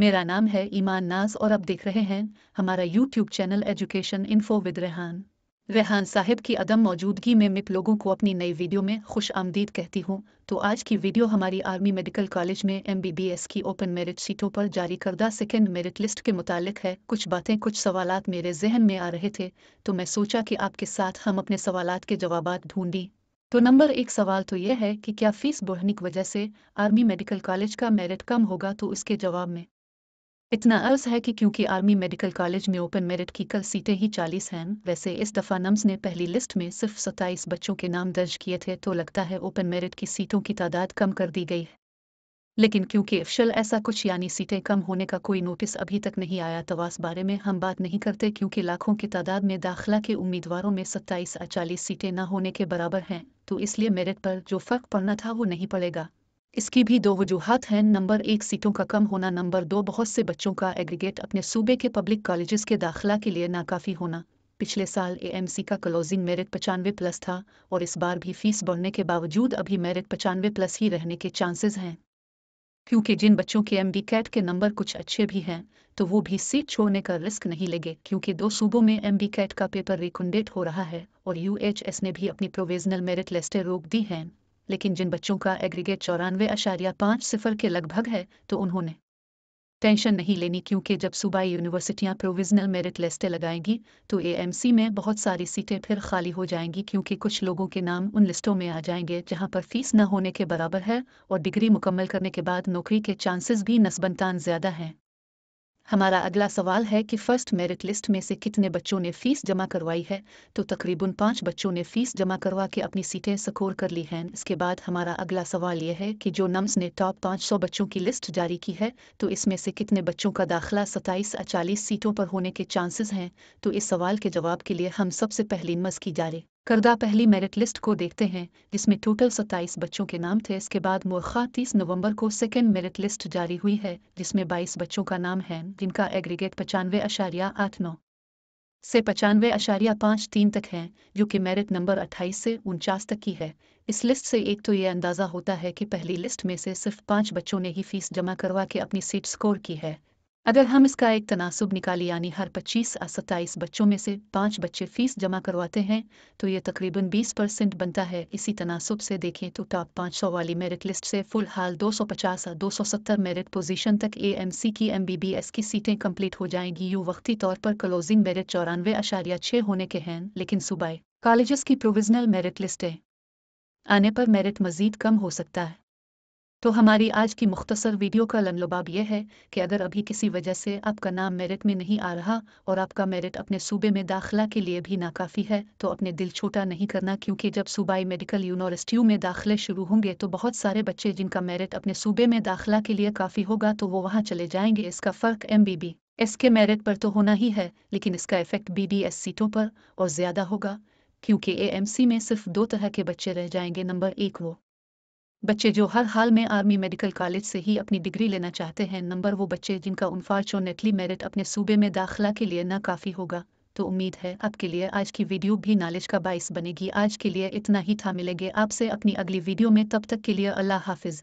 मेरा नाम है ईमान नाज और आप देख रहे हैं हमारा YouTube channel education info with Rehan Rehan Sahib की अदम मौजूदगी में मैं लोगों को अपनी नई वीडियो में खुश आमदीद कहती हूँ तो आज की वीडियो हमारी आर्मी मेडिकल कॉलेज में एम बी बी एस की ओपन मेरिट सीटों पर जारी करदा सेकेंड मेरिट लिस्ट के मुतालिक है कुछ बातें कुछ सवाल मेरे जहन में आ रहे थे तो मैं सोचा कि आपके साथ हम अपने सवाल के जवाब ढूंढी तो नंबर एक सवाल तो यह है कि क्या फीस बढ़ने की वजह से आर्मी मेडिकल कॉलेज का मेरिट कम होगा तो उसके जवाब में इतना अर्ज है कि क्योंकि आर्मी मेडिकल कॉलेज में ओपन मेरिट की कल सीटें ही चालीस हैं वैसे इस दफ़ा नम्स ने पहली लिस्ट में सिर्फ सत्ताईस बच्चों के नाम दर्ज किए थे तो लगता है ओपन मेरिट की सीटों की तादाद कम कर दी गई है लेकिन क्योंकि अफशल ऐसा कुछ यानी सीटें कम होने का कोई नोटिस अभी तक नहीं आया तवास तो बारे में हम बात नहीं करते क्योंकि लाखों की तादाद में दाखिला के उम्मीदवारों में सत्ताईस या चालीस सीटें न होने के बराबर हैं तो इसलिए मेरिट पर जो फ़र्क पड़ना था वो नहीं पड़ेगा इसकी भी दो वजूहत हैं नंबर एक सीटों का कम होना नंबर दो बहुत से बच्चों का एग्रीगेट अपने सूबे के पब्लिक कॉलेजेस के दाखिला के लिए नाकाफी होना पिछले साल एएमसी का क्लोजिंग मेरिट पचानवे प्लस था और इस बार भी फीस बढ़ने के बावजूद अभी मेरिट पचानवे प्लस ही रहने के चांसेस हैं क्योंकि जिन बच्चों के एम कैट के नंबर कुछ अच्छे भी हैं तो वो भी सीट छोड़ने का रिस्क नहीं लेंगे क्योंकि दो सूबों में एम कैट का पेपर रिकंडेट हो रहा है और एस ने भी अपनी प्रोविजनल मेरिट लिस्टें रोक दी हैं लेकिन जिन बच्चों का एग्रीगेट चौरानवे अशारिया पाँच सिफर के लगभग है तो उन्होंने टेंशन नहीं लेनी क्योंकि जब सूबाई यूनिवर्सिटियां प्रोविजनल मेरिट लिस्टें लगाएंगी तो एएमसी में बहुत सारी सीटें फिर खाली हो जाएंगी क्योंकि कुछ लोगों के नाम उन लिस्टों में आ जाएंगे जहां पर फीस न होने के बराबर है और डिग्री मुकम्मल करने के बाद नौकरी के चांसेस भी नस्बनतान ज़्यादा हैं हमारा अगला सवाल है कि फर्स्ट मेरिट लिस्ट में से कितने बच्चों ने फीस जमा करवाई है तो तकरीबन पाँच बच्चों ने फीस जमा करवा के अपनी सीटें स्कोर कर ली हैं इसके बाद हमारा अगला सवाल यह है कि जो नम्स ने टॉप पाँच सौ बच्चों की लिस्ट जारी की है तो इसमें से कितने बच्चों का दाखिला सत्ताईस अचालीस सीटों पर होने के चांसेस हैं तो इस सवाल के जवाब के लिए हम सबसे पहले नम्स की जारी करदा पहली मेरिट लिस्ट को देखते हैं जिसमें टोटल 27 बच्चों के नाम थे इसके बाद मुखा 30 नवंबर को सेकेंड मेरिट लिस्ट जारी हुई है जिसमें 22 बच्चों का नाम है जिनका एग्रीगेट पचानवे अशारिया आठ नौ से पचानवे अशारिया पाँच तीन तक हैं जो कि मेरिट नंबर अट्ठाईस से उनचास तक की है इस लिस्ट से एक तो ये अंदाज़ा होता है कि पहली लिस्ट में से सिर्फ पाँच बच्चों ने ही फीस जमा करवा के अपनी सीट स्कोर की है अगर हम इसका एक तनासब निकाले यानी हर 25 या सत्ताईस बच्चों में से पाँच बच्चे फीस जमा करवाते हैं तो ये तकरीबन 20 परसेंट बनता है इसी तनासब से देखें तो टॉप 500 वाली मेरिट लिस्ट से फुल हाल 250 या सत्तर मेरिट पोजीशन तक एएमसी की एमबीबीएस की सीटें कंप्लीट हो जाएंगी यूँ वक्ती तौर पर क्लोजिंग मेरिट चौरानवे आशारिया छः होने के हैं लेकिन सुबह कॉलेज की प्रोविजनल मेरिट लिस्टें आने पर मेरिट मजीद कम हो सकता है तो हमारी आज की मुख्तसर वीडियो का लमलबाब यह है कि अगर अभी किसी वजह से आपका नाम मेरिट में नहीं आ रहा और आपका मेरिट अपने सूबे में दाखिला के लिए भी नाकाफ़ी है तो अपने दिल छोटा नहीं करना क्योंकि जब सूबाई मेडिकल यूनिवर्सिटियों में दाखिले शुरू होंगे तो बहुत सारे बच्चे जिनका मेरिट अपने सूबे में दाखिला के लिए काफ़ी होगा तो वो वहाँ चले जाएंगे इसका फ़र्क एम बी बी एस के मेरिट पर तो होना ही है लेकिन इसका इफेक्ट बी एस सीटों पर और ज़्यादा होगा क्योंकि ए एम सी में सिर्फ दो तरह के बच्चे रह जाएंगे नंबर एक वो बच्चे जो हर हाल में आर्मी मेडिकल कॉलेज से ही अपनी डिग्री लेना चाहते हैं नंबर वो बच्चे जिनका अनफॉर्चुनेटली मेरिट अपने सूबे में दाखिला के लिए ना काफ़ी होगा तो उम्मीद है आपके लिए आज की वीडियो भी नॉलेज का बाइस बनेगी आज के लिए इतना ही था मिलेंगे आपसे अपनी अगली वीडियो में तब तक के लिए अल्लाह हाफिज़